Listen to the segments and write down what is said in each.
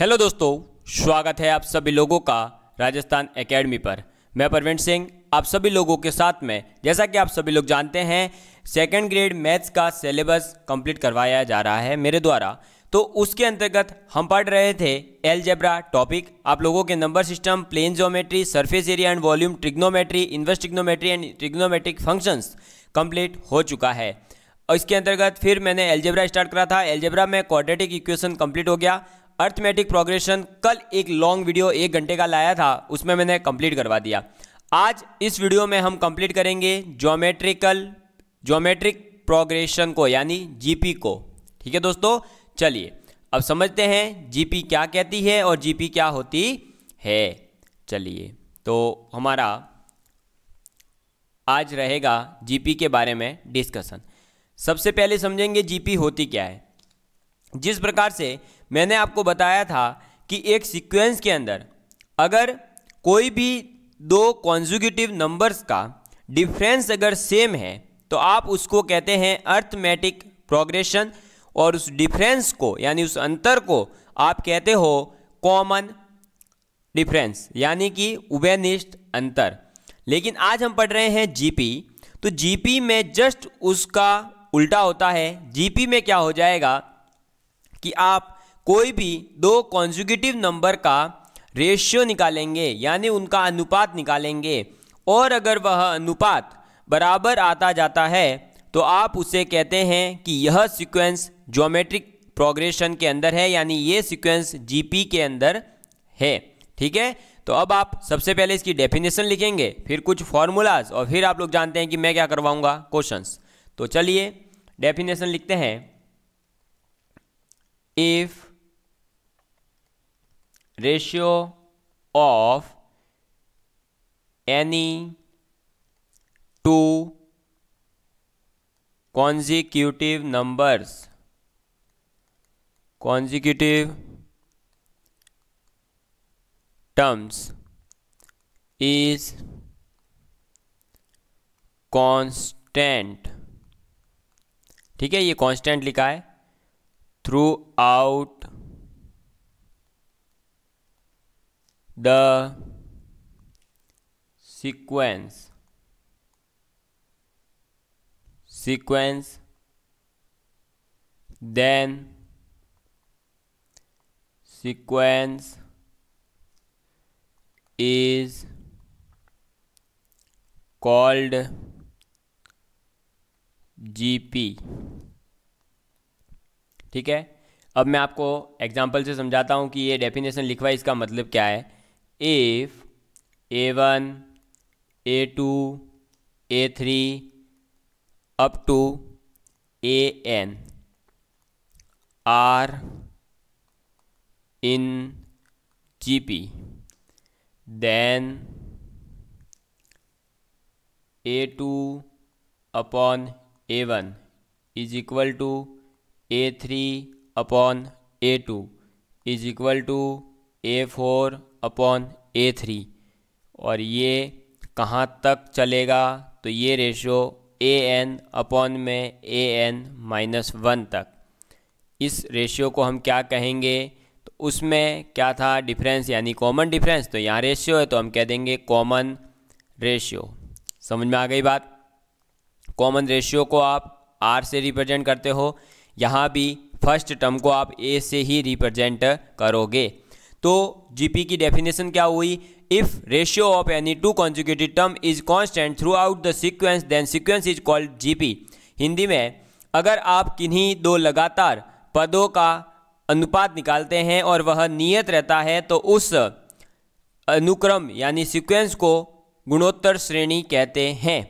Hello दोस्तों स्वागत है आप सभी लोगों का राजस्थान एकेडमी पर मैं परवीन सिंह आप सभी लोगों के साथ में जैसा कि आप सभी लोग जानते हैं सेकेंड ग्रेड मैथ्स का सिलेबस कंप्लीट करवाया जा रहा है मेरे द्वारा तो उसके अंतर्गत हम पढ़ रहे थे एलजेब्रा टॉपिक आप लोगों के number system plane geometry surface area and volume trigonometry inverse trigonometry and trigonometric functions complete हो चुका है और इसके अंतर्गत फिर मैंने एलजेब्रा स्टार्ट करा था एलजेब्रा में क्वाड्रेटिक इक्वेशन कंप्लीट हो गया अर्थमेटिक प्रोग्रेशन कल एक लॉन्ग वीडियो एक घंटे का लाया था उसमें मैंने कंप्लीट करवा दिया आज इस वीडियो में हम कंप्लीट करेंगे ज्योमेट्रिकल ज्योमेट्रिक प्रोग्रेशन को यानी जीपी को ठीक है दोस्तों चलिए अब समझते हैं जीपी क्या कहती है और जीपी क्या होती है चलिए तो हमारा आज रहेगा जीपी के बारे में डिस्कशन सबसे पहले समझेंगे जीपी होती क्या है जिस प्रकार से मैंने आपको बताया था कि एक सीक्वेंस के अंदर अगर कोई भी दो कॉन्जुगेटिव नंबर्स का डिफरेंस अगर सेम है तो आप उसको कहते हैं अर्थमेटिक प्रोग्रेशन और उस डिफरेंस को यानी उस अंतर को आप कहते हो कॉमन डिफरेंस यानी कि उभयनिष्ठ अंतर लेकिन आज हम पढ़ रहे हैं जीपी तो जीपी में जस्ट उसका उल्टा होता है जीपी में क्या हो जाएगा कि आप कोई भी दो कॉन्जुगेटिव नंबर का रेशियो निकालेंगे यानी उनका अनुपात निकालेंगे और अगर वह अनुपात बराबर आता जाता है तो आप उसे कहते हैं कि यह सीक्वेंस ज्योमेट्रिक प्रोग्रेशन के अंदर है यानी ये सीक्वेंस जीपी के अंदर है ठीक है तो अब आप सबसे पहले इसकी डेफिनेशन लिखेंगे फिर कुछ फॉर्मूलाज और फिर आप लोग जानते हैं कि मैं क्या करवाऊंगा क्वेश्चंस तो चलिए डेफिनेशन लिखते हैं if ratio of any two consecutive numbers consecutive terms is constant ठीक है ये कांस्टेंट लिखा है throughout the sequence sequence then sequence is called GP ठीक है अब मैं आपको एग्जाम्पल से समझाता हूँ कि ये डेफिनेशन लिखवा इसका मतलब क्या है if a1, a2, a3 up to an are in GP then a2 upon a1 is equal to a3 upon a2 is equal to a4 upon A three और ये कहाँ तक चलेगा तो ये रेशो ए एन अपॉन में ए N minus one तक इस रेशियो को हम क्या कहेंगे तो उसमें क्या था डिफरेंस यानी कॉमन डिफरेंस तो यहाँ रेशियो है तो हम कह देंगे कॉमन रेशियो समझ में आ गई बात कॉमन रेशियो को आप आर से रिप्रेजेंट करते हो यहाँ भी फर्स्ट टर्म को आप ए से ही रिप्रेजेंट करोगे तो जीपी की डेफिनेशन क्या हुई if ratio of any two consecutive term is constant throughout the sequence then sequence is called GP Hindi में अगर आप किन्हीं दो लगातार पदों का अनुपात निकालते हैं और वह नियत रहता है तो उस अनुक्रम यानी सीक्वेंस को गुणोत्तर श्रेणी कहते हैं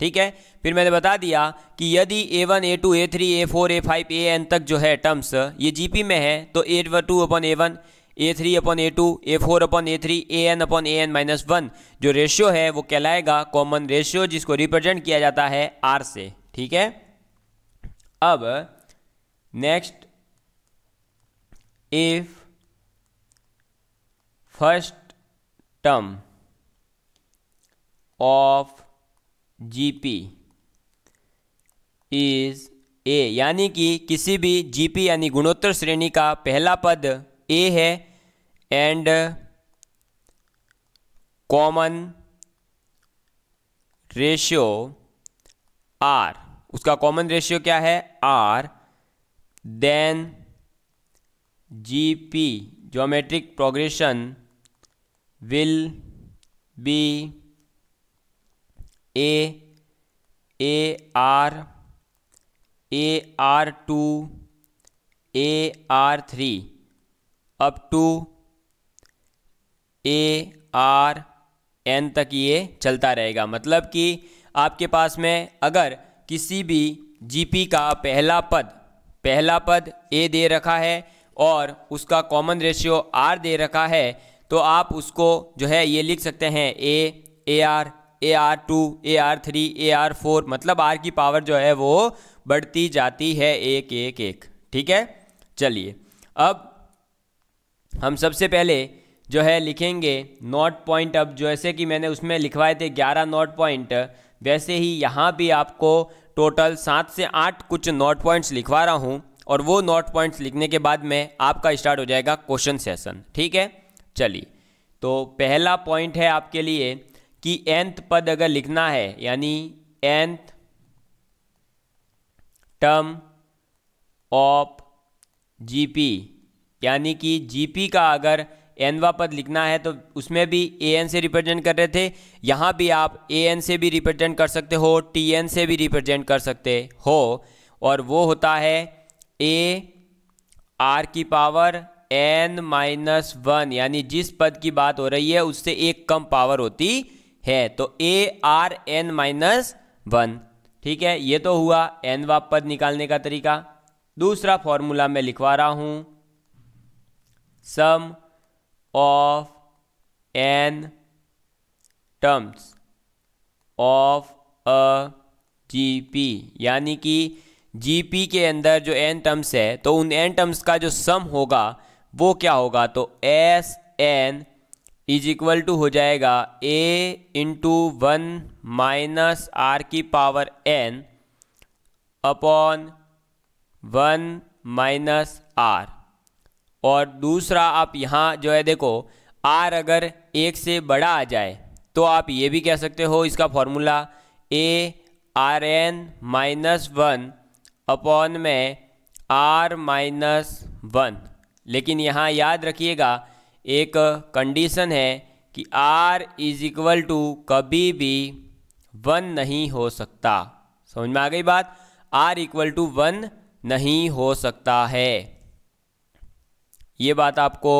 ठीक है फिर मैंने बता दिया कि यदि A one A two A three A four A five A N तक जो है टर्म्स ये जीपी में है तो A two upon A one A three upon A two A four upon A three A N upon A N minus one जो ratio है वो कहलाएगा कॉमन रेशियो जिसको रिप्रेजेंट किया जाता है आर से ठीक है अब next if first term of GP is A यानी कि किसी भी जीपी यानी गुणोत्तर श्रेणी का पहला पद ए है एंड कॉमन रेशियो आर उसका कॉमन रेशियो क्या है R then G P geometric progression will be A A R A R two A R three up to A R N तक ये चलता रहेगा मतलब कि आपके पास में अगर किसी भी जीपी का पहला पद पहला पद ए दे रखा है और उसका कॉमन रेशियो आर दे रखा है तो आप उसको जो है ये लिख सकते हैं A A R A R two A R three A R four मतलब आर की पावर जो है वो बढ़ती जाती है एक एक एक ठीक है चलिए अब हम सबसे पहले जो है लिखेंगे नॉट पॉइंट अब जैसे कि मैंने उसमें लिखवाए थे ग्यारह नॉट पॉइंट वैसे ही यहाँ भी आपको टोटल सात से आठ कुछ नॉट पॉइंट्स लिखवा रहा हूँ और वो नॉट पॉइंट्स लिखने के बाद में आपका स्टार्ट हो जाएगा क्वेश्चन सेशन ठीक है चलिए तो पहला पॉइंट है आपके लिए कि एंथ पद अगर लिखना है यानी एंथ टर्म ऑफ जीपी यानी कि जीपी का अगर एनवा पद लिखना है तो उसमें भी ए एन से रिप्रेजेंट कर रहे थे यहाँ भी आप ए एन से भी रिप्रेजेंट कर सकते हो टी एन से भी रिप्रेजेंट कर सकते हो और वो होता है ए आर की पावर एन माइनस वन यानी जिस पद की बात हो रही है उससे एक कम पावर होती है तो A R N minus one ठीक है ये तो हुआ एन वा पद निकालने का तरीका दूसरा फॉर्मूला मैं लिखवा रहा हूं sum of an terms of a P यानी कि पी के अंदर जो एन टर्म्स है तो उन एन टर्म्स का जो सम होगा वो क्या होगा तो S N is equal to हो जाएगा A into one minus R की power N upon one minus R और दूसरा आप यहाँ जो है देखो आर अगर एक से बड़ा आ जाए तो आप ये भी कह सकते हो इसका formula A R N minus one upon में आर माइनस वन लेकिन यहाँ याद रखिएगा एक कंडीशन है कि आर इज इक्वल टू कभी भी वन नहीं हो सकता समझ में आ गई बात आर इक्वल टू वन नहीं हो सकता है ये बात आपको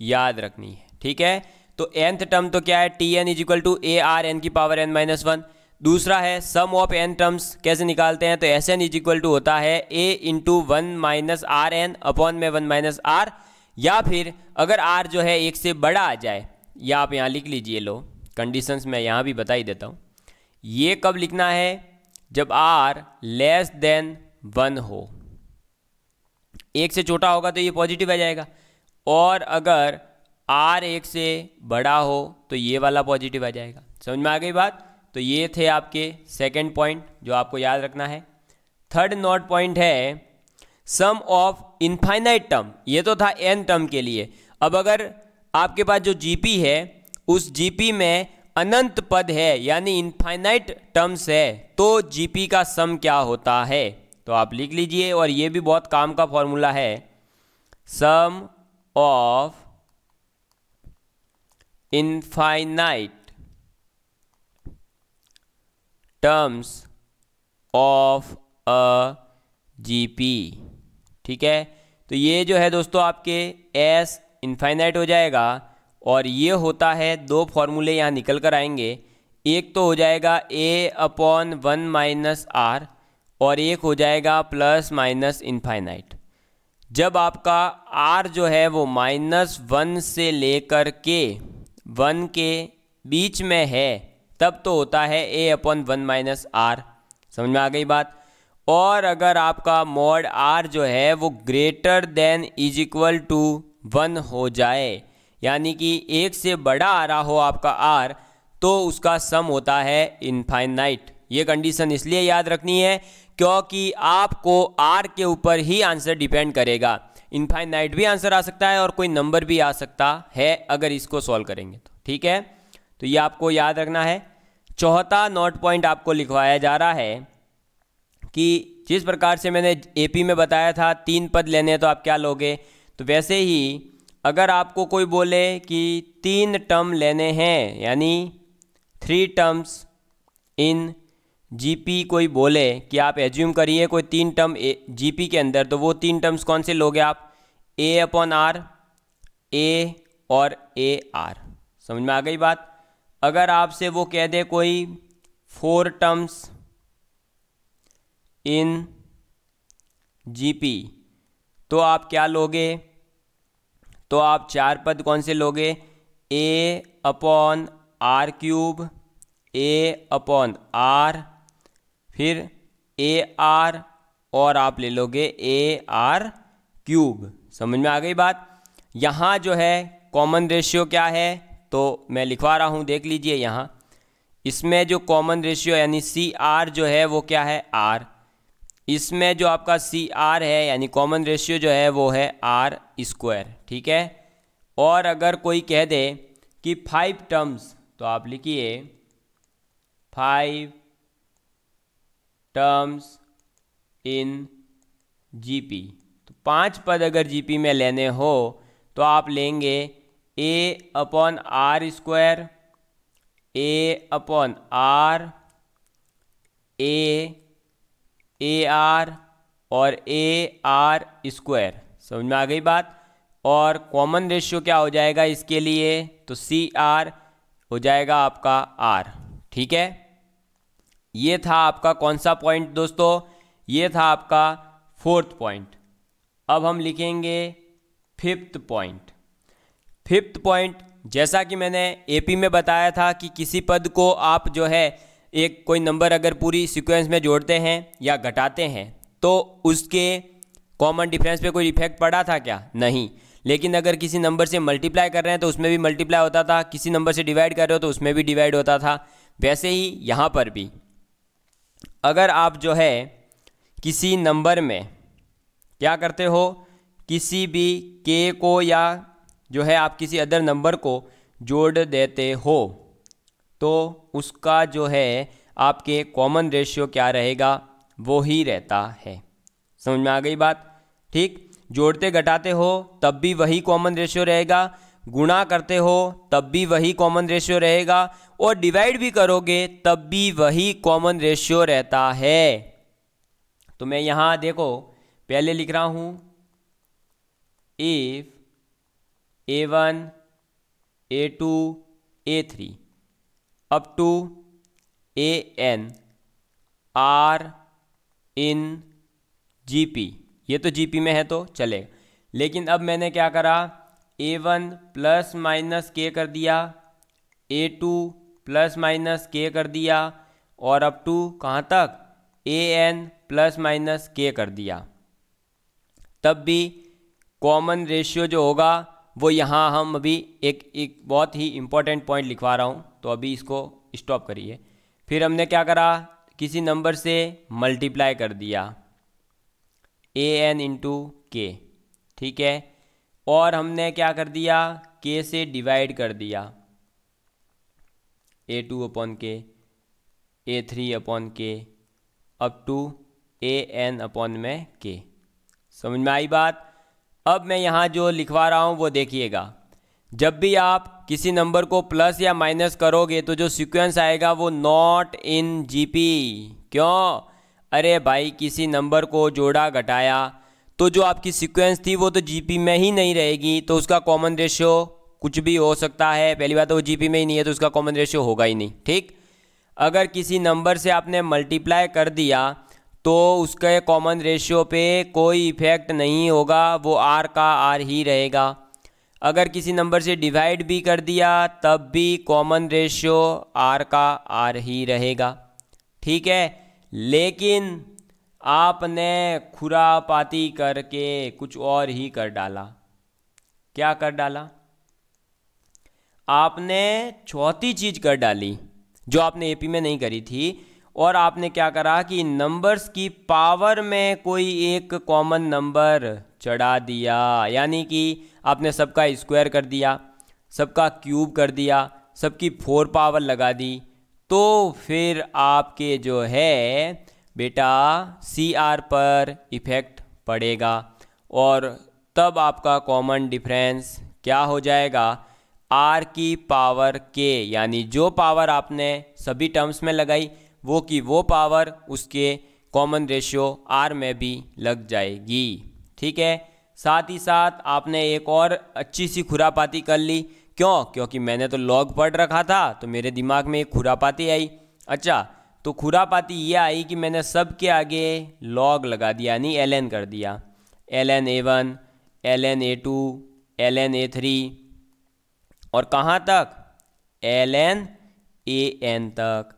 याद रखनी है ठीक है तो एंथ टर्म तो क्या है T N is equal to A R N की पावर एन माइनस वन दूसरा है सम ऑफ एन टर्म्स कैसे निकालते हैं तो S N is equal to होता है A into one minus R N upon में वन माइनस आर या फिर अगर आर जो है एक से बड़ा आ जाए या आप यहाँ लिख लीजिए लो कंडीशंस मैं यहाँ भी बता ही देता हूँ ये कब लिखना है जब आर लेस देन वन हो एक से छोटा होगा तो ये पॉजिटिव आ जाएगा और अगर आर एक से बड़ा हो तो ये वाला पॉजिटिव आ जाएगा समझ में आ गई बात तो ये थे आपके सेकेंड पॉइंट जो आपको याद रखना है थर्ड नॉट पॉइंट है सम ऑफ इनफाइनाइट टर्म ये तो था एन टर्म के लिए अब अगर आपके पास जो जीपी है उस जीपी में अनंत पद है यानी इनफाइनाइट टर्म्स है तो जीपी का सम क्या होता है तो आप लिख लीजिए और ये भी बहुत काम का फॉर्मूला है sum of infinite terms of a GP ठीक है तो ये जो है दोस्तों आपके एस इनफाइनाइट हो जाएगा और ये होता है दो फॉर्मूले यहाँ निकल कर आएंगे एक तो हो जाएगा A upon one minus R और एक हो जाएगा प्लस माइनस इनफाइनाइट जब आपका आर जो है वो माइनस वन से लेकर के वन के बीच में है तब तो होता है ए अपॉन वन माइनस आर समझ में आ गई बात और अगर आपका मॉड आर जो है वो greater than is equal to one हो जाए यानी कि एक से बड़ा आ रहा हो आपका आर तो उसका सम होता है इनफाइनाइट ये कंडीशन इसलिए याद रखनी है क्योंकि आपको आर के ऊपर ही आंसर डिपेंड करेगा इनफाइनाइट भी आंसर आ सकता है और कोई नंबर भी आ सकता है अगर इसको सॉल्व करेंगे तो ठीक है तो ये आपको याद रखना है चौथा नॉट पॉइंट आपको लिखवाया जा रहा है कि जिस प्रकार से मैंने एपी में बताया था तीन पद लेने हैं तो आप क्या लोगे तो वैसे ही अगर आपको कोई बोले कि तीन टर्म लेने हैं यानी थ्री टर्म्स इन जीपी कोई बोले कि आप एज्यूम करिए कोई तीन टर्म जीपी के अंदर तो वो तीन टर्म्स कौन से लोगे आप ए अपॉन आर ए और ए आर समझ में आ गई बात अगर आपसे वो कह दे कोई फोर टर्म्स इन जीपी तो आप क्या लोगे तो आप चार पद कौन से लोगे A upon R cube A upon R फिर ए आर और आप ले लोगे ए आर क्यूब समझ में आ गई बात यहाँ जो है कॉमन रेशियो क्या है तो मैं लिखवा रहा हूँ देख लीजिए यहाँ इसमें जो कॉमन रेशियो यानी सी आर जो है वो क्या है आर इसमें जो आपका सी आर है यानी कॉमन रेशियो जो है वो है आर स्क्वायर ठीक है और अगर कोई कह दे कि फाइव टर्म्स तो आप लिखिए फाइव टर्म्स इन जीपी तो पांच पद अगर जीपी में लेने हो तो आप लेंगे ए upon R square A upon R A A R और ए आर स्क्वायर समझ में आ गई बात और कॉमन रेशियो क्या हो जाएगा इसके लिए तो सी आर हो जाएगा आपका आर ठीक है ये था आपका कौन सा पॉइंट दोस्तों ये था आपका फोर्थ पॉइंट अब हम लिखेंगे फिफ्थ पॉइंट फिफ्थ पॉइंट जैसा कि मैंने एपी में बताया था कि किसी पद को आप जो है एक कोई नंबर अगर पूरी सीक्वेंस में जोड़ते हैं या घटाते हैं तो उसके कॉमन डिफरेंस पे कोई इफेक्ट पड़ा था क्या नहीं लेकिन अगर किसी नंबर से मल्टीप्लाई कर रहे हैं तो उसमें भी मल्टीप्लाई होता था किसी नंबर से डिवाइड कर रहे हो तो उसमें भी डिवाइड होता था वैसे ही यहाँ पर भी अगर आप जो है किसी नंबर में क्या करते हो किसी भी के को या जो है आप किसी अदर नंबर को जोड़ देते हो तो उसका जो है आपके कॉमन रेशियो क्या रहेगा वो ही रहता है समझ में आ गई बात ठीक जोड़ते घटाते हो तब भी वही कॉमन रेशियो रहेगा गुणा करते हो तब भी वही कॉमन रेशियो रहेगा और डिवाइड भी करोगे तब भी वही कॉमन रेशियो रहता है तो मैं यहां देखो पहले लिख रहा हूं if A one A two A three up to A N are in G P ये तो जी पी में है तो चलेगा लेकिन अब मैंने क्या करा ए वन प्लस माइनस के कर दिया ए टू प्लस माइनस के कर दिया और अप टू कहाँ तक ए एन प्लस माइनस के कर दिया तब भी कॉमन रेशियो जो होगा वो यहाँ हम अभी एक एक बहुत ही इम्पॉर्टेंट पॉइंट लिखवा रहा हूँ तो अभी इसको स्टॉप करिए फिर हमने क्या करा किसी नंबर से मल्टीप्लाई कर दिया ए एन इंटू के ठीक है और हमने क्या कर दिया के से डिवाइड कर दिया ए two upon K A three upon K up to A N upon में के समझ में आई बात अब मैं यहाँ जो लिखवा रहा हूँ वो देखिएगा जब भी आप किसी नंबर को प्लस या माइनस करोगे तो जो सीक्वेंस आएगा वो नॉट इन जीपी क्यों अरे भाई किसी नंबर को जोड़ा घटाया तो जो आपकी सीक्वेंस थी वो तो जीपी में ही नहीं रहेगी तो उसका कॉमन रेशियो कुछ भी हो सकता है पहली बात तो वो जीपी में ही नहीं है तो उसका कॉमन रेशियो होगा ही नहीं ठीक अगर किसी नंबर से आपने मल्टीप्लाई कर दिया तो उसके कॉमन रेशियो पे कोई इफ़ेक्ट नहीं होगा वो आर का आर ही रहेगा अगर किसी नंबर से डिवाइड भी कर दिया तब भी कॉमन रेशियो आर का आर ही रहेगा ठीक है लेकिन आपने खुरापाती करके कुछ और ही कर डाला क्या कर डाला आपने चौथी चीज कर डाली जो आपने एपी में नहीं करी थी और आपने क्या करा कि नंबर्स की पावर में कोई एक कॉमन नंबर चढ़ा दिया यानी कि आपने सबका स्क्वायर कर दिया सबका क्यूब कर दिया सबकी फोर पावर लगा दी तो फिर आपके जो है बेटा सी आर पर इफ़ेक्ट पड़ेगा और तब आपका कॉमन डिफरेंस क्या हो जाएगा आर की पावर के यानी जो पावर आपने सभी टर्म्स में लगाई वो की वो पावर उसके कॉमन रेशियो आर में भी लग जाएगी ठीक है साथ ही साथ आपने एक और अच्छी सी खुरापाती कर ली क्यों क्योंकि मैंने तो लॉग पढ़ रखा था तो मेरे दिमाग में एक खुरापाती आई अच्छा तो खुरापाती ये आई कि मैंने सब के आगे लॉग लगा दिया यानी एल एन कर दिया L N A one L N A two L N A three और कहाँ तक एल एन ए एन तक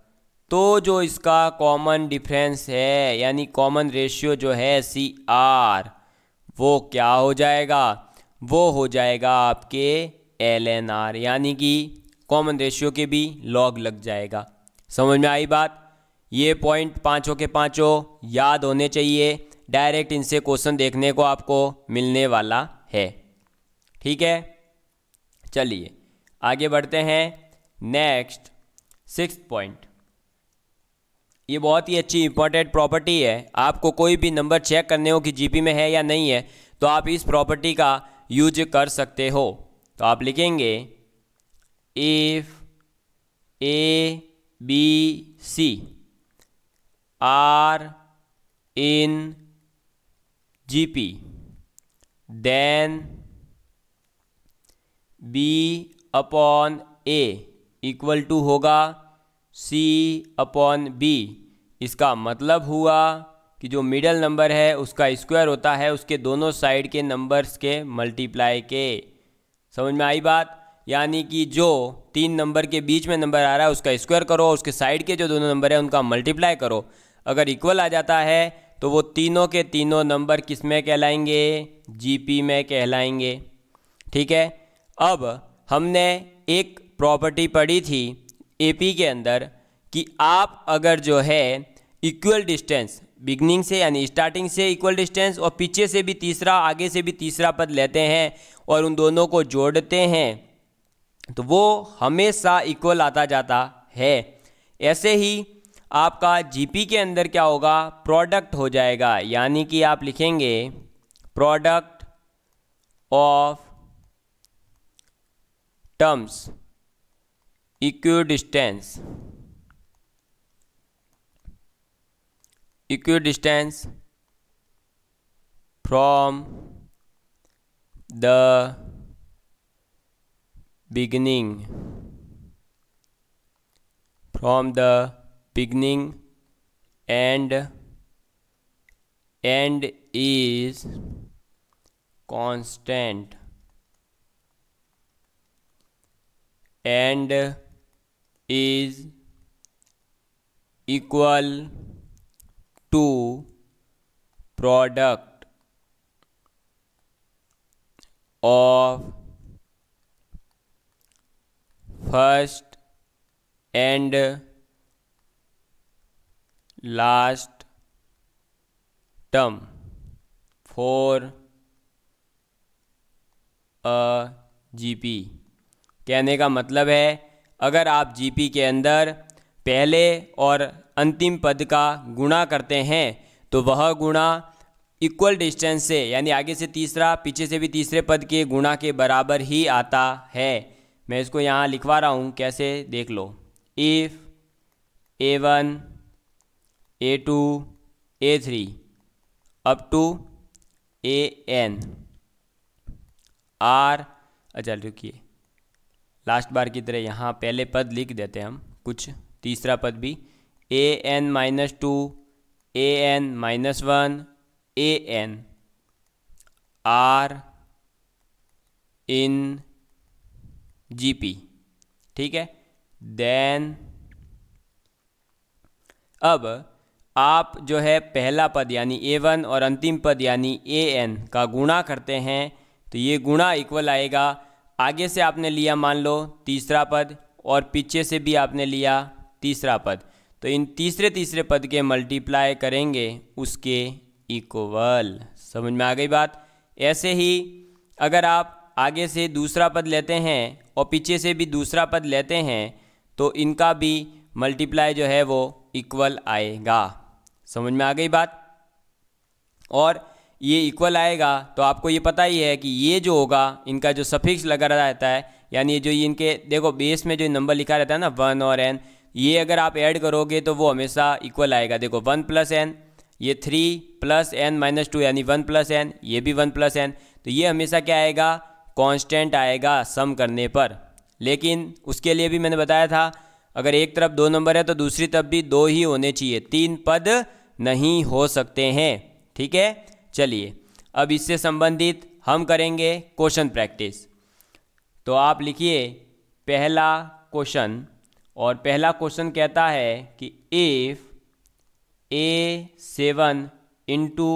तो जो इसका कॉमन डिफरेंस है यानी कॉमन रेशियो जो है सी आर वो क्या हो जाएगा वो हो जाएगा आपके एल एन आर यानी कि कॉमन रेशियो के भी लॉग लग जाएगा समझ में आई बात ये पॉइंट पाँचों के पाँचों याद होने चाहिए डायरेक्ट इनसे क्वेश्चन देखने को आपको मिलने वाला है ठीक है चलिए आगे बढ़ते हैं नेक्स्ट सिक्स पॉइंट ये बहुत ही अच्छी इंपॉर्टेंट प्रॉपर्टी है आपको कोई भी नंबर चेक करने हो कि जीपी में है या नहीं है तो आप इस प्रॉपर्टी का यूज कर सकते हो तो आप लिखेंगे if A B C are in G P then B upon A equal to होगा सी अपॉन बी इसका मतलब हुआ कि जो मिडल नंबर है उसका स्क्वायर होता है उसके दोनों साइड के नंबर्स के मल्टीप्लाई के समझ में आई बात यानी कि जो तीन नंबर के बीच में नंबर आ रहा है उसका स्क्वायर करो उसके साइड के जो दोनों नंबर है उनका मल्टीप्लाई करो अगर इक्वल आ जाता है तो वो तीनों के तीनों नंबर किस में कहलाएंगे जीपी में कहलाएंगे ठीक है अब हमने एक प्रॉपर्टी पढ़ी थी एपी के अंदर कि आप अगर जो है इक्वल डिस्टेंस बिगनिंग से यानी स्टार्टिंग से इक्वल डिस्टेंस और पीछे से भी तीसरा आगे से भी तीसरा पद लेते हैं और उन दोनों को जोड़ते हैं तो वो हमेशा इक्वल आता जाता है ऐसे ही आपका जीपी के अंदर क्या होगा प्रोडक्ट हो जाएगा यानी कि आप लिखेंगे product of terms equidistance equidistance from the beginning from the beginning and and is constant and is equal to product of first and last term for a GP कहने का मतलब है अगर आप जीपी के अंदर पहले और अंतिम पद का गुणा करते हैं तो वह गुणा इक्वल डिस्टेंस से यानी आगे से तीसरा पीछे से भी तीसरे पद के गुणा के बराबर ही आता है मैं इसको यहाँ लिखवा रहा हूँ कैसे देख लो if A one A two A three up to A N are अच्छा रुकिए लास्ट बार की तरह यहाँ पहले पद लिख देते हैं हम कुछ तीसरा पद भी A N minus two A N minus one A N are in G P ठीक है देन अब आप जो है पहला पद यानी ए वन और अंतिम पद यानी ए एन का गुणा करते हैं तो ये गुणा इक्वल आएगा आगे से आपने लिया मान लो तीसरा पद और पीछे से भी आपने लिया तीसरा पद तो इन तीसरे तीसरे पद के मल्टीप्लाई करेंगे उसके इक्वल समझ में आ गई बात ऐसे ही अगर आप आगे से दूसरा पद लेते हैं और पीछे से भी दूसरा पद लेते हैं तो इनका भी मल्टीप्लाई जो है वो इक्वल आएगा समझ में आ गई बात और ये इक्वल आएगा तो आपको ये पता ही है कि ये जो होगा इनका जो सफिक्स लगा रहता है यानी जो इनके देखो बेस में जो नंबर लिखा रहता है ना वन और एन ये अगर आप ऐड करोगे तो वो हमेशा इक्वल आएगा देखो वन प्लस एन ये three plus N minus two यानी वन प्लस एन ये भी वन प्लस एन तो ये हमेशा क्या आएगा कांस्टेंट आएगा सम करने पर लेकिन उसके लिए भी मैंने बताया था अगर एक तरफ दो नंबर है तो दूसरी तरफ भी दो ही होने चाहिए तीन पद नहीं हो सकते हैं ठीक है चलिए अब इससे संबंधित हम करेंगे क्वेश्चन प्रैक्टिस तो आप लिखिए पहला क्वेश्चन और पहला क्वेश्चन कहता है कि if A seven into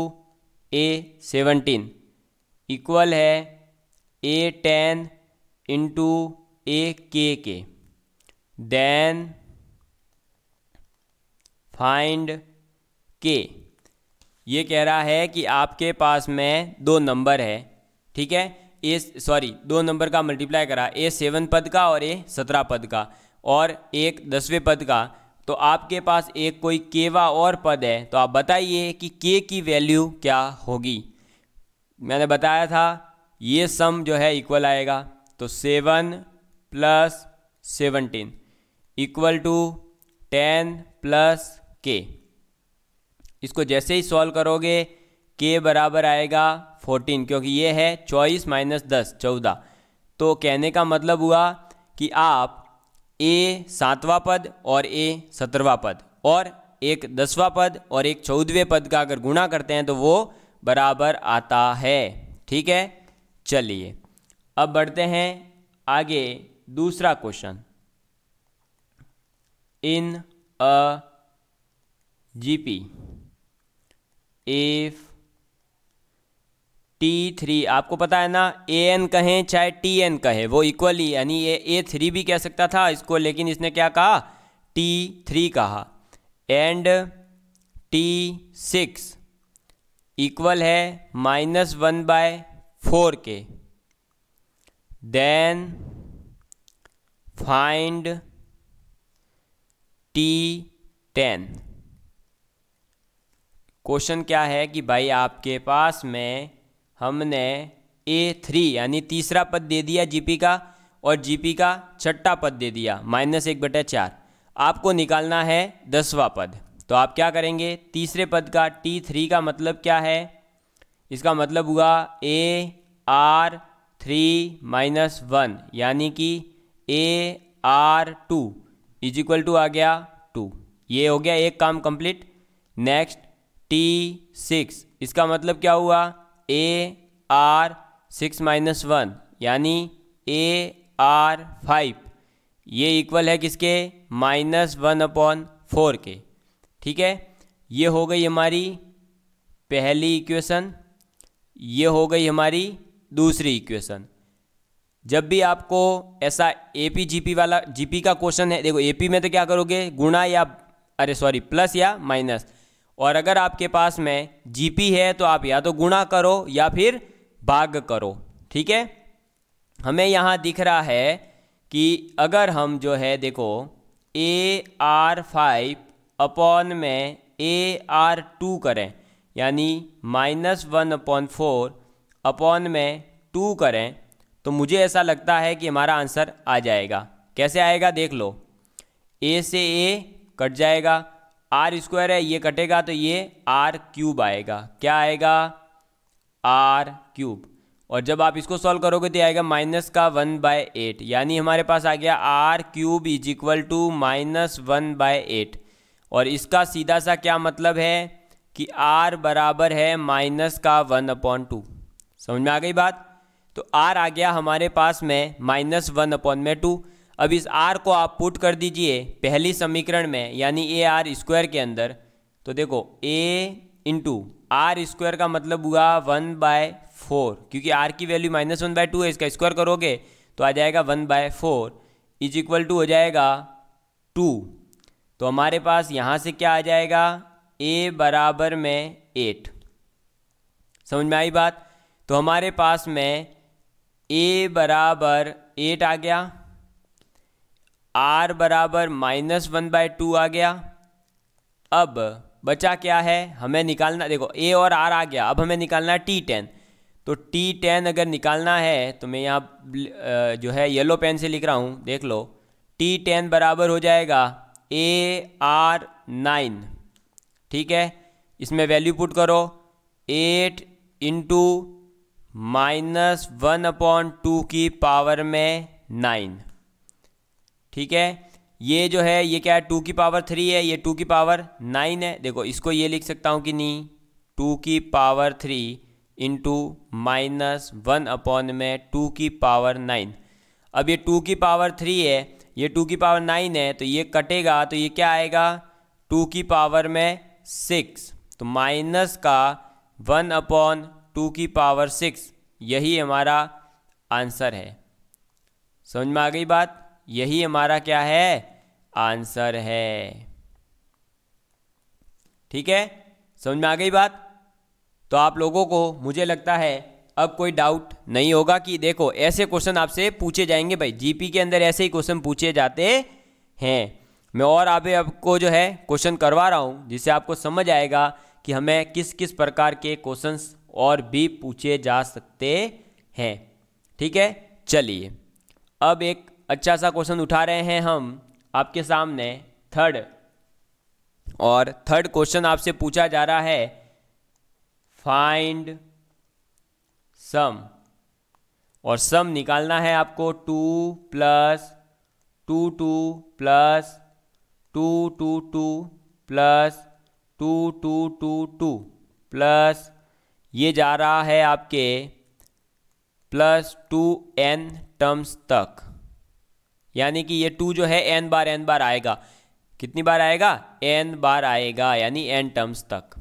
A seventeen equal है ए टेन इंटू ए के के देन फाइंड के ये कह रहा है कि आपके पास में दो नंबर है ठीक है ए सॉरी दो नंबर का मल्टीप्लाई करा ए सेवन पद का और ए सत्रह पद का और एक दसवें पद का तो आपके पास एक कोई केवा और पद है तो आप बताइए कि के की वैल्यू क्या होगी मैंने बताया था ये सम जो है इक्वल आएगा तो seven plus seventeen equal to ten plus के इसको जैसे ही सॉल्व करोगे के बराबर आएगा फोर्टीन क्योंकि ये है चौबीस माइनस दस चौदह तो कहने का मतलब हुआ कि आप ए सातवां पद और ए सत्रहवा पद और एक दसवां पद और एक चौदहवें पद का अगर गुणा करते हैं तो वो बराबर आता है ठीक है चलिए अब बढ़ते हैं आगे दूसरा question in a GP. If T three आपको पता है ना ए एन कहें चाहे टी एन कहे वो इक्वली यानी ये ए थ्री भी कह सकता था इसको लेकिन इसने क्या कहा टी थ्री कहा एंड टी सिक्स इक्वल है माइनस वन बाय फोर के then find T ten question क्या है कि भाई आपके पास में हमने ए थ्री यानी तीसरा पद दे दिया जीपी का और जीपी का छठा पद दे दिया माइनस एक बटे चार आपको निकालना है दसवां पद तो आप क्या करेंगे तीसरे पद का टी थ्री का मतलब क्या है इसका मतलब हुआ A R three minus one यानी कि A are two is equal to आ गया टू ये हो गया एक काम कंप्लीट नेक्स्ट टी सिक्स इसका मतलब क्या हुआ A R six minus one यानी ए आर फाइव ये इक्वल है किसके माइनस वन अपॉन फोर के ठीक है ये हो गई हमारी पहली इक्वेशन ये हो गई हमारी दूसरी इक्वेशन जब भी आपको ऐसा ए पी जी पी वाला जी पी का क्वेश्चन है देखो ए पी में तो क्या करोगे गुणा या अरे सॉरी प्लस या माइनस और अगर आपके पास में जी पी है तो आप या तो गुणा करो या फिर भाग करो ठीक है हमें यहाँ दिख रहा है कि अगर हम जो है देखो ए आर फाइव अपॉन में ए आर टू करें यानी minus one upon four upon में टू करें तो मुझे ऐसा लगता है कि हमारा आंसर आ जाएगा कैसे आएगा देख लो ए से ए कट जाएगा आर स्क्वायर है ये कटेगा तो ये आर क्यूब आएगा क्या आएगा आर क्यूब और जब आप इसको सॉल्व करोगे तो आएगा माइनस का वन बाय एट यानी हमारे पास आ गया R cube is equal to minus one by eight और इसका सीधा सा क्या मतलब है कि आर बराबर है माइनस का वन अपॉन टू समझ में आ गई बात तो आर आ गया हमारे पास में माइनस वन अपॉन में टू अब इस आर को आप पुट कर दीजिए पहली समीकरण में यानी ए आर स्क्वायर के अंदर तो देखो ए इंटू आर स्क्वायर का मतलब हुआ वन बाय फोर क्योंकि आर की value minus one by two है इसका स्क्वायर करोगे तो आ जाएगा one by four is equal to हो जाएगा टू तो हमारे पास यहाँ से क्या आ जाएगा ए बराबर में एट समझ में आई बात तो हमारे पास में ए बराबर एट आ गया आर बराबर माइनस वन बाय टू आ गया अब बचा क्या है हमें निकालना देखो ए और आर आ गया अब हमें निकालना है टी टेन तो टी टेन अगर निकालना है तो मैं यहाँ जो है येलो पेन से लिख रहा हूँ देख लो टी टेन बराबर हो जाएगा ए आर नाइन ठीक है इसमें वैल्यू पुट करो eight into minus one upon two की पावर में नाइन ठीक है ये जो है ये क्या है टू की पावर थ्री है ये टू की पावर नाइन है देखो इसको ये लिख सकता हूँ कि नहीं टू की power three into minus one upon में टू की पावर नाइन अब ये टू की पावर थ्री है ये टू की पावर नाइन है तो ये कटेगा तो ये क्या आएगा टू की पावर में सिक्स तो माइनस का वन अपॉन टू की पावर सिक्स यही हमारा आंसर है समझ में आ गई बात यही हमारा क्या है आंसर है ठीक है समझ में आ गई बात तो आप लोगों को मुझे लगता है अब कोई डाउट नहीं होगा कि देखो ऐसे क्वेश्चन आपसे पूछे जाएंगे भाई जीपी के अंदर ऐसे ही क्वेश्चन पूछे जाते हैं मैं और आगे आपको जो है क्वेश्चन करवा रहा हूं जिससे आपको समझ आएगा कि हमें किस किस प्रकार के क्वेश्चंस और भी पूछे जा सकते हैं ठीक है चलिए अब एक अच्छा सा क्वेश्चन उठा रहे हैं हम आपके सामने थर्ड और थर्ड क्वेश्चन आपसे पूछा जा रहा है फाइंड सम और सम निकालना है आपको two plus two two plus two two two plus two two two two plus ये जा रहा है आपके प्लस टू एन टर्म्स तक यानी कि ये टू जो है एन बार एन बार आएगा कितनी बार आएगा एन बार आएगा यानी एन टर्म्स तक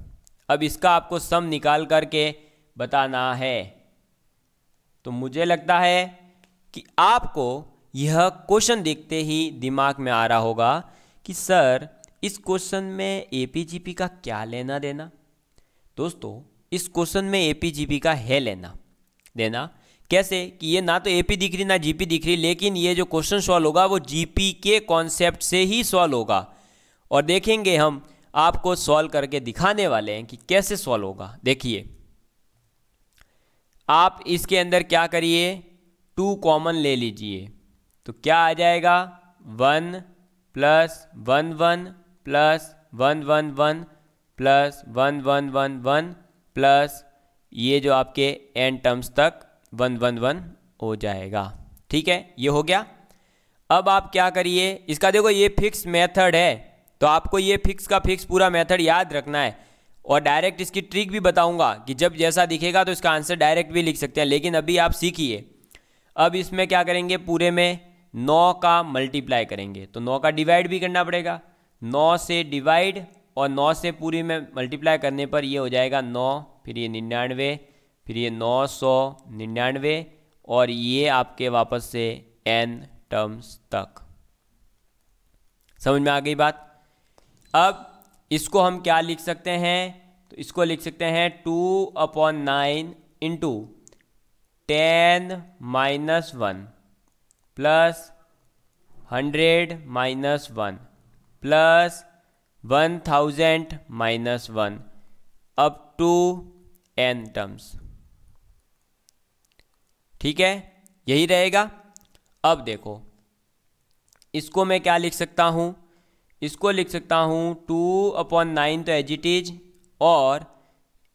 अब इसका आपको सम निकाल करके बताना है तो मुझे लगता है कि आपको यह क्वेश्चन देखते ही दिमाग में आ रहा होगा कि सर इस क्वेश्चन में ए पी जी पी का क्या लेना देना दोस्तों इस क्वेश्चन में ए का है लेना देना कैसे कि ये ना तो ए पी दिख रही ना जीपी दिख रही लेकिन ये जो क्वेश्चन सॉल्व होगा वो जीपी के कॉन्सेप्ट से ही सॉल्व होगा और देखेंगे हम आपको सॉल्व करके दिखाने वाले हैं कि कैसे सॉल्व होगा देखिए आप इसके अंदर क्या करिए टू कॉमन ले लीजिए तो क्या आ जाएगा one plus one one plus one one one plus one one one one plus ये जो आपके एन टर्म्स तक वन वन वन हो जाएगा ठीक है ये हो गया अब आप क्या करिए इसका देखो ये फिक्स मेथड है तो आपको ये फिक्स का फिक्स पूरा मेथड याद रखना है और डायरेक्ट इसकी ट्रिक भी बताऊंगा कि जब जैसा दिखेगा तो इसका आंसर डायरेक्ट भी लिख सकते हैं लेकिन अभी आप सीखिए अब इसमें क्या करेंगे पूरे में नौ का मल्टीप्लाई करेंगे तो नौ का डिवाइड भी करना पड़ेगा नौ से डिवाइड और नौ से पूरी में मल्टीप्लाई करने पर ये हो जाएगा नौ फिर ये निन्यानवे फिर ये नौ सौ निन्यानवे और ये आपके वापस से एन टर्म्स तक समझ में आ गई बात अब इसको हम क्या लिख सकते हैं तो इसको लिख सकते हैं two upon nine into ten minus one plus hundred minus one plus one thousand minus one up to N terms ठीक है यही रहेगा अब देखो इसको मैं क्या लिख सकता हूँ इसको लिख सकता हूँ टू अपॉन नाइन तो एज इट इज और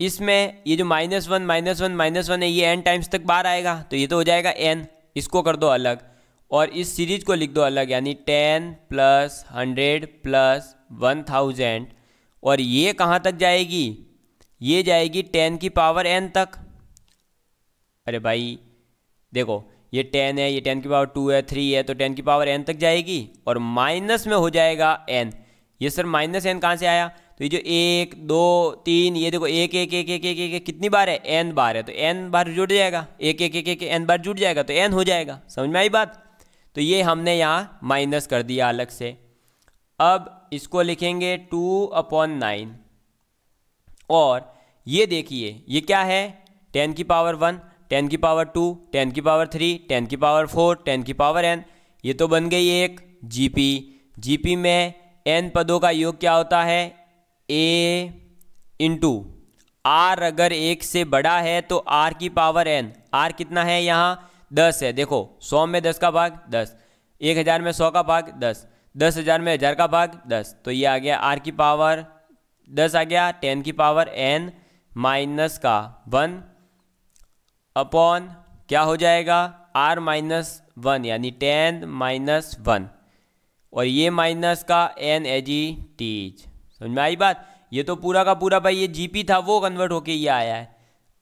इसमें ये जो minus one minus one minus one है ये एन टाइम्स तक बाहर आएगा तो ये तो हो जाएगा एन इसको कर दो अलग और इस सीरीज को लिख दो अलग यानी ten plus hundred plus one thousand और ये कहाँ तक जाएगी ये जाएगी टेन की पावर एन तक अरे भाई देखो ये टेन है ये टेन की पावर टू है थ्री है तो टेन की पावर एन तक जाएगी और माइनस में हो जाएगा एन ये सर माइनस एन कहाँ से आया तो ये जो एक दो तीन ये देखो एक एक एक एक एक एक कितनी बार है एन बार है तो एन बार जुड़ जाएगा एक एक एक एक एन बार जुड़ जाएगा तो एन हो जाएगा समझ में आई बात तो ये हमने यहाँ माइनस कर दिया अलग से अब इसको लिखेंगे टू अपॉन नाइन और ये देखिए ये क्या है टेन की पावर वन टेन की पावर टू टेन की पावर थ्री टेन की पावर फोर टेन की पावर एन ये तो बन गई एक जी पी जी पी में एन पदों का योग क्या होता है ए इंटू आर अगर एक से बड़ा है तो आर की पावर एन आर कितना है यहाँ दस है देखो सौ में दस का भाग दस एक हज़ार में सौ का भाग दस दस हज़ार में हज़ार का भाग दस तो ये आ गया आर की पावर दस आ गया टेन की पावर एन माइनस का वन अपॉन क्या हो जाएगा आर माइनस वन यानी टेन माइनस वन और ये माइनस का एन ए जी टीज समझ में आई बात ये तो पूरा का पूरा भाई ये जीपी था वो कन्वर्ट होके ये आया है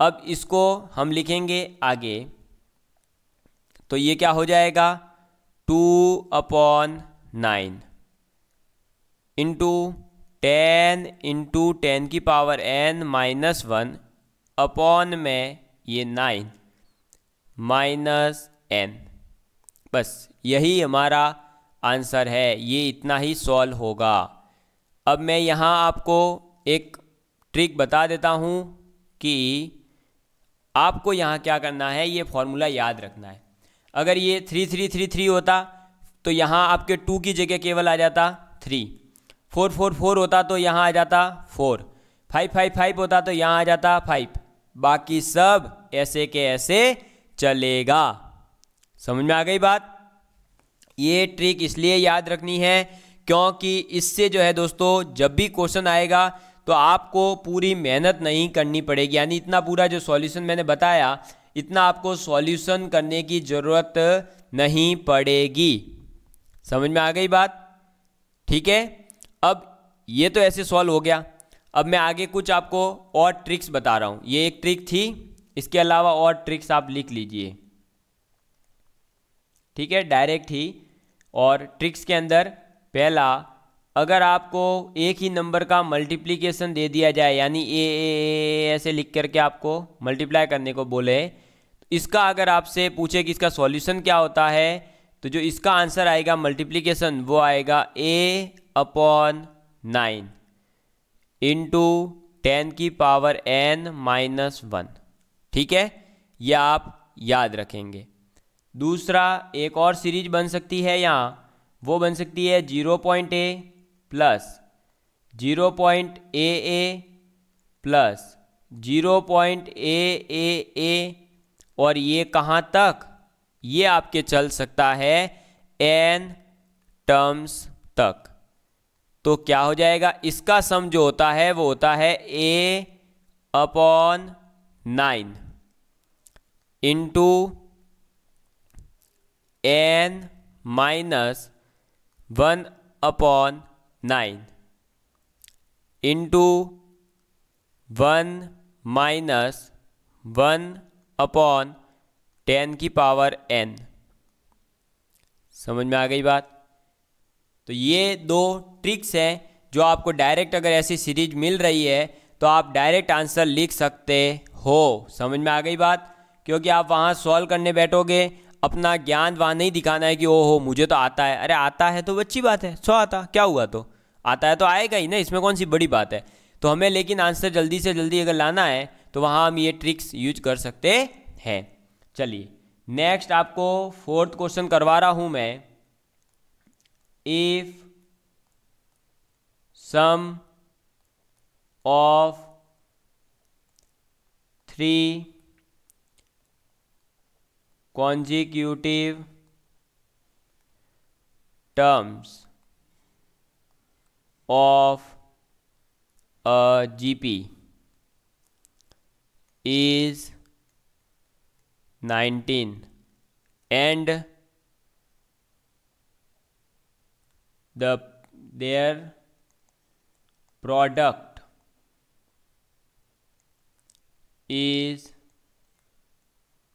अब इसको हम लिखेंगे आगे तो ये क्या हो जाएगा two upon nine into ten into ten की power N minus one upon में ये नाइन माइनस एन बस यही हमारा आंसर है ये इतना ही सॉल्व होगा अब मैं यहाँ आपको एक ट्रिक बता देता हूँ कि आपको यहाँ क्या करना है ये फॉर्मूला याद रखना है अगर ये थ्री थ्री थ्री थ्री होता तो यहाँ आपके टू की जगह केवल आ जाता थ्री फोर फोर फोर होता तो यहाँ आ जाता फोर फाइव फाइव फाइव होता तो यहाँ आ जाता फाइव बाकी सब ऐसे के ऐसे चलेगा समझ में आ गई बात ये ट्रिक इसलिए याद रखनी है क्योंकि इससे जो है दोस्तों जब भी क्वेश्चन आएगा तो आपको पूरी मेहनत नहीं करनी पड़ेगी यानी इतना पूरा जो सॉल्यूशन मैंने बताया इतना आपको सॉल्यूशन करने की ज़रूरत नहीं पड़ेगी समझ में आ गई बात ठीक है अब ये तो ऐसे सॉल्व हो गया अब मैं आगे कुछ आपको और ट्रिक्स बता रहा हूँ ये एक ट्रिक थी इसके अलावा और ट्रिक्स आप लिख लीजिए ठीक है डायरेक्ट ही और ट्रिक्स के अंदर पहला अगर आपको एक ही नंबर का मल्टीप्लिकेशन दे दिया जाए यानी ए ए ए ऐसे लिख करके आपको मल्टीप्लाई करने को बोले इसका अगर आपसे पूछे कि इसका सॉल्यूशन क्या होता है तो जो इसका आंसर आएगा मल्टीप्लीकेशन वो आएगा a upon nine into ten की पावर एन माइनस वन ठीक है यह आप याद रखेंगे दूसरा एक और सीरीज बन सकती है यहाँ वो बन सकती है zero point a plus zero point a a plus zero point a a a और ये कहाँ तक ये आपके चल सकता है एन टर्म्स तक तो क्या हो जाएगा इसका सम जो होता है वो होता है ए upon nine into n minus one upon nine into one minus one upon ten की पावर एन समझ में आ गई बात तो ये दो ट्रिक्स हैं जो आपको डायरेक्ट अगर ऐसी सीरीज मिल रही है तो आप डायरेक्ट आंसर लिख सकते हो समझ में आ गई बात क्योंकि आप वहाँ सॉल्व करने बैठोगे अपना ज्ञान वहाँ नहीं दिखाना है कि ओ हो मुझे तो आता है अरे आता है तो अच्छी बात है सो आता क्या हुआ तो आता है तो आएगा ही ना इसमें कौन सी बड़ी बात है तो हमें लेकिन आंसर जल्दी से जल्दी अगर लाना है तो वहाँ हम ये ट्रिक्स यूज कर सकते हैं चलिए नेक्स्ट आपको फोर्थ क्वेश्चन करवा रहा हूँ मैं if sum of three consecutive terms of a GP is 19 and the their product is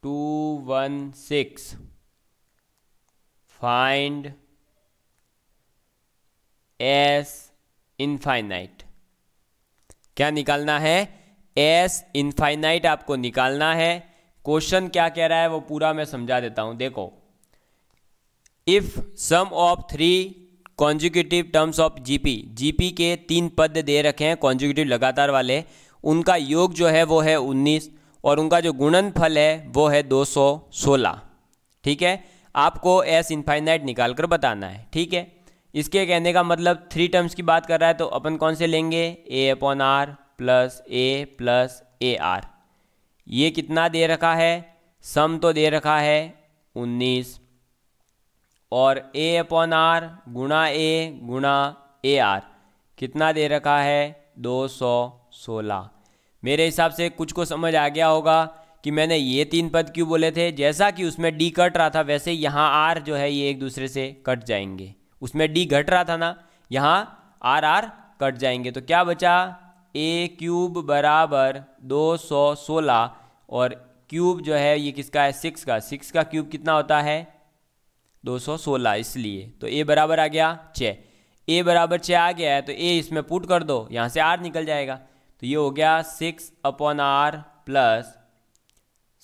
216 find s infinite क्या निकालना है एस इनफाइनाइट आपको निकालना है क्वेश्चन क्या कह रहा है वो पूरा मैं समझा देता हूं देखो if sum of three consecutive terms of GP GP के तीन पद दे रखे हैं कॉन्जिक्यूटिव लगातार वाले उनका योग जो है वो है 19 और उनका जो गुणनफल है वो है 216 ठीक है आपको एस इन्फाइनाइट निकाल कर बताना है ठीक है इसके कहने का मतलब थ्री टर्म्स की बात कर रहा है तो अपन कौन से लेंगे ए upon r plus a plus a r ये कितना दे रखा है सम तो दे रखा है उन्नीस और ए अपॉन आर गुणा ए गुणा ए आर कितना दे रखा है दो सौ सोलह मेरे हिसाब से कुछ को समझ आ गया होगा कि मैंने ये तीन पद क्यों बोले थे जैसा कि उसमें डी कट रहा था वैसे यहाँ आर जो है ये एक दूसरे से कट जाएंगे उसमें डी घट रहा था ना यहाँ आर आर कट जाएंगे तो क्या बचा ए क्यूब बराबर दो सौ सोलह और क्यूब जो है ये किसका है सिक्स का सिक्स का क्यूब कितना होता है दो सौ सोलह इसलिए तो ए बराबर आ गया छः ए बराबर छ आ गया है तो ए इसमें पुट कर दो यहाँ से आर निकल जाएगा तो ये हो गया six upon r plus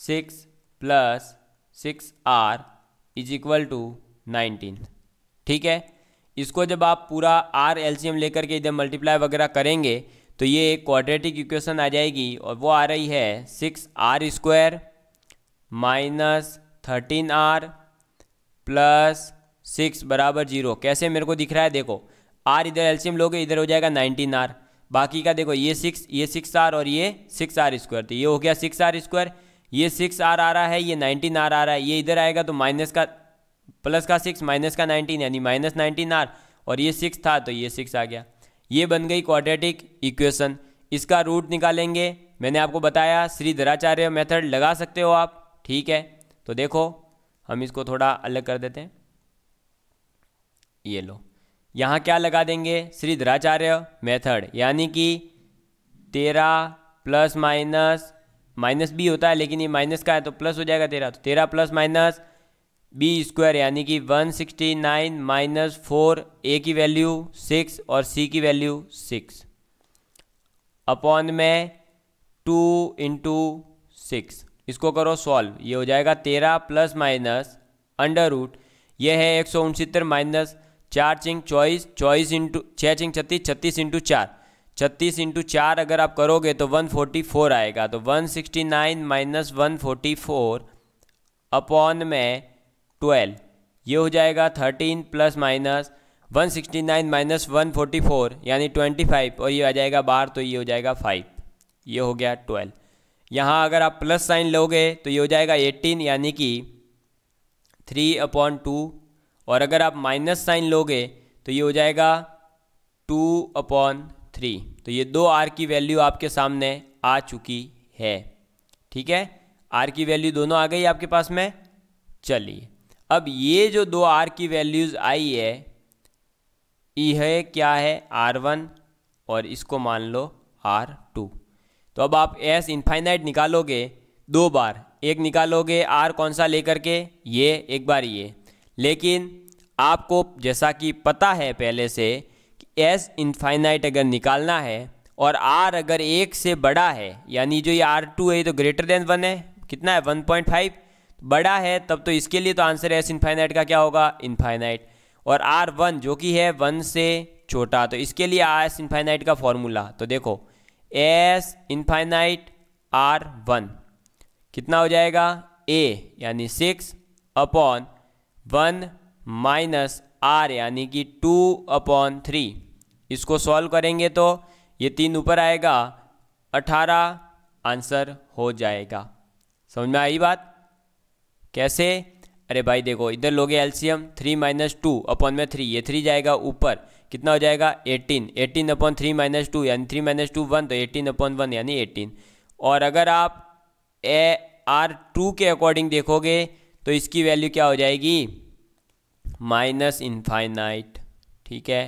six plus six r is equal to nineteen ठीक है इसको जब आप पूरा आर एलसीएम लेकर के इधर मल्टीप्लाई वगैरह करेंगे तो ये एक क्वाड्रेटिक इक्वेशन आ जाएगी और वो आ रही है six r square minus thirteen r plus six बराबर जीरो कैसे मेरे को दिख रहा है देखो आर इधर एल्शियम लोगे इधर हो जाएगा नाइनटीन आर बाकी का देखो ये सिक्स ये सिक्स आर और ये सिक्स आर स्क्वायर तो ये हो गया सिक्स आर स्क्वायर ये सिक्स आर आ रहा है ये नाइनटीन आर आ रहा है ये इधर आएगा तो माइनस का प्लस का सिक्स माइनस का नाइनटीन यानी माइनस नाइनटीन आर और ये सिक्स था तो ये सिक्स आ गया ये बन गई क्वाड्रेटिक इक्वेशन इसका रूट निकालेंगे मैंने आपको बताया श्री धराचार्य मेथड लगा सकते हो आप ठीक है तो देखो हम इसको थोड़ा अलग कर देते हैं ये लो यहाँ क्या लगा देंगे श्री धराचार्य मेथड यानी कि तेरह प्लस माइनस माइनस भी होता है लेकिन ये माइनस का है तो प्लस हो जाएगा तेरह तो तेरह प्लस माइनस बी स्क्वायर यानी कि 169 sixty nine minus four A की वैल्यू सिक्स और सी की वैल्यू सिक्स अपॉन में टू इंटू सिक्स इसको करो सॉल्व ये हो जाएगा तेरह प्लस माइनस अंडर रूट ये है एक सौ उनसत्तर माइनस चार चिंग चौबीस चौबीस इंटू छः चिंग छत्तीस छत्तीस इंटू चार छत्तीस इंटू चार अगर आप करोगे तो वन फोर्टी फोर आएगा तो one sixty nine minus one forty four upon में ट्वेल्व ये हो जाएगा thirteen plus minus one sixty nine minus one forty four यानी ट्वेंटी फाइव और ये आ जाएगा बार तो ये हो जाएगा फाइव ये हो गया ट्वेल्व यहाँ अगर आप प्लस साइन लोगे तो ये हो जाएगा एटीन यानी कि थ्री अपॉन टू और अगर आप माइनस साइन लोगे तो ये हो जाएगा टू अपॉन थ्री तो ये दो आर की वैल्यू आपके सामने आ चुकी है ठीक है आर की वैल्यू दोनों आ गई आपके पास में चलिए अब ये जो दो आर की वैल्यूज़ आई है यह e क्या है आर वन और इसको मान लो आर टू तो अब आप एस इन्फाइनाइट निकालोगे दो बार एक निकालोगे आर कौन सा लेकर के ये एक बार ये लेकिन आपको जैसा कि पता है पहले से कि एस इन्फाइनाइट अगर निकालना है और आर अगर एक से बड़ा है यानी जो ये आर टू है ये तो ग्रेटर देन वन है कितना है वन पॉइंट फाइव बड़ा है तब तो इसके लिए तो आंसर एस इनफाइनाइट का क्या होगा इनफाइनाइट और आर वन जो कि है वन से छोटा तो इसके लिए आर एस इनफाइनाइट का फॉर्मूला तो देखो एस इनफाइनाइट आर वन कितना हो जाएगा ए यानी six upon one minus r यानी कि टू अपॉन थ्री इसको सॉल्व करेंगे तो ये तीन ऊपर आएगा अठारह आंसर हो जाएगा समझ में आई बात कैसे अरे भाई देखो इधर लोगे एल्सियम थ्री माइनस टू अपॉन में थ्री ये थ्री जाएगा ऊपर कितना हो जाएगा eighteen eighteen upon three minus two यानी थ्री माइनस टू वन तो एटीन अपॉन वन यानी एटीन और अगर आप ए आर टू के अकॉर्डिंग देखोगे तो इसकी वैल्यू क्या हो जाएगी माइनस इनफाइनाइट ठीक है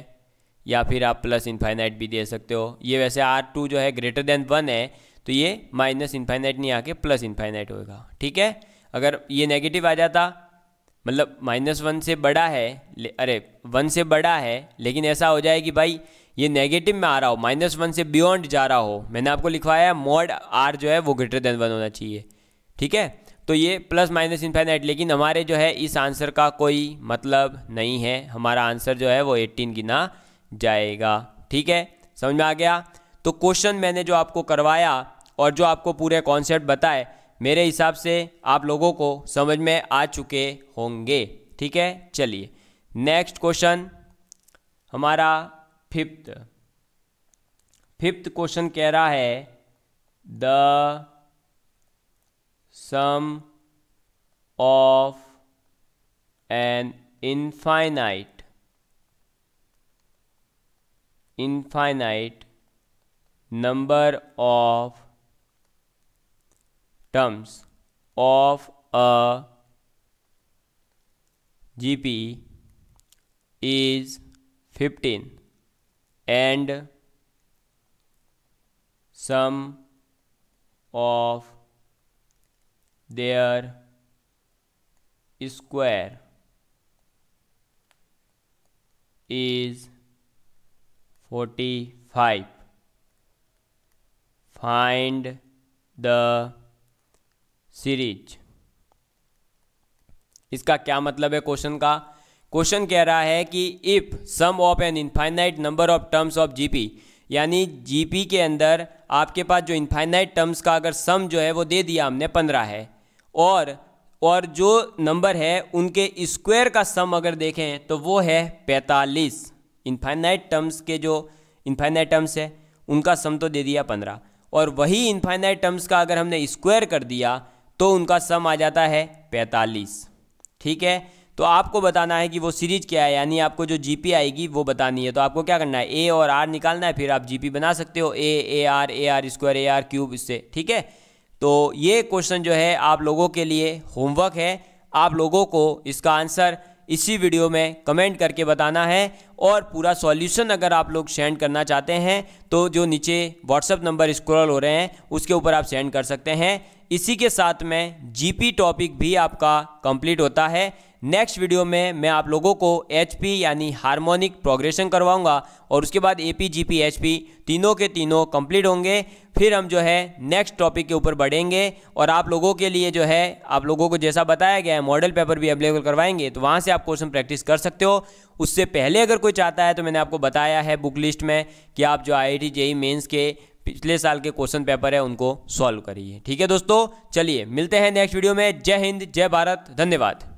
या फिर आप प्लस इनफाइनाइट भी दे सकते हो ये वैसे आर टू जो है ग्रेटर देन वन है तो ये माइनस इनफाइनाइट नहीं आके प्लस इनफाइनाइट होगा ठीक है अगर ये नेगेटिव आ जाता मतलब माइनस वन से बड़ा है अरे वन से बड़ा है लेकिन ऐसा हो जाए कि भाई ये नेगेटिव में आ रहा हो माइनस वन से बियॉन्ड जा रहा हो मैंने आपको लिखवाया है मॉड आर जो है वो ग्रेटर देन वन होना चाहिए ठीक है तो ये प्लस माइनस इन्फाइनाइट लेकिन हमारे जो है इस आंसर का कोई मतलब नहीं है हमारा आंसर जो है वो एट्टीन गिना जाएगा ठीक है समझ में आ गया तो क्वेश्चन मैंने जो आपको करवाया और जो आपको पूरे कॉन्सेप्ट बताए मेरे हिसाब से आप लोगों को समझ में आ चुके होंगे ठीक है चलिए नेक्स्ट क्वेश्चन हमारा फिफ्थ फिफ्थ क्वेश्चन कह रहा है the sum of an infinite infinite number of terms of a GP is 15 and sum of their square is 45 find the series इसका क्या मतलब है क्वेश्चन का क्वेश्चन कह रहा है कि if sum of an infinite number of terms of GP यानी जीपी के अंदर आपके पास जो इनफाइनाइट टर्म्स का अगर सम जो है वो दे दिया हमने पंद्रह है और और जो नंबर है उनके स्क्वायर का सम अगर देखें तो वो है पैंतालीस इनफाइनाइट टर्म्स के जो इनफाइनाइट टर्म्स है उनका सम तो दे दिया पंद्रह और वही इनफाइनाइट टर्म्स का अगर हमने स्क्वायर कर दिया तो उनका सम आ जाता है पैंतालीस ठीक है तो आपको बताना है कि वो सीरीज क्या है यानी आपको जो जीपी आएगी वो बतानी है तो आपको क्या करना है ए और आर निकालना है फिर आप जीपी बना सकते हो a A R A r square a r cube इससे ठीक है तो ये क्वेश्चन जो है आप लोगों के लिए होमवर्क है आप लोगों को इसका आंसर इसी वीडियो में कमेंट करके बताना है और पूरा सॉल्यूशन अगर आप लोग सेंड करना चाहते हैं तो जो नीचे व्हाट्सएप नंबर स्क्रॉल हो रहे हैं उसके ऊपर आप सेंड कर सकते हैं इसी के साथ में जीपी टॉपिक भी आपका कंप्लीट होता है नेक्स्ट वीडियो में मैं आप लोगों को एचपी यानी हार्मोनिक प्रोग्रेशन करवाऊंगा और उसके बाद एपी जीपी एचपी तीनों के तीनों कंप्लीट होंगे फिर हम जो है नेक्स्ट टॉपिक के ऊपर बढ़ेंगे और आप लोगों के लिए जो है आप लोगों को जैसा बताया गया है मॉडल पेपर भी अवेलेबल करवाएंगे तो वहाँ से आप क्वेश्चन प्रैक्टिस कर सकते हो उससे पहले अगर कोई चाहता है तो मैंने आपको बताया है बुक लिस्ट में कि आप जो I I T JEE Mains के पिछले साल के क्वेश्चन पेपर है उनको सॉल्व करिए ठीक है दोस्तों चलिए मिलते हैं नेक्स्ट वीडियो में जय हिंद जय भारत धन्यवाद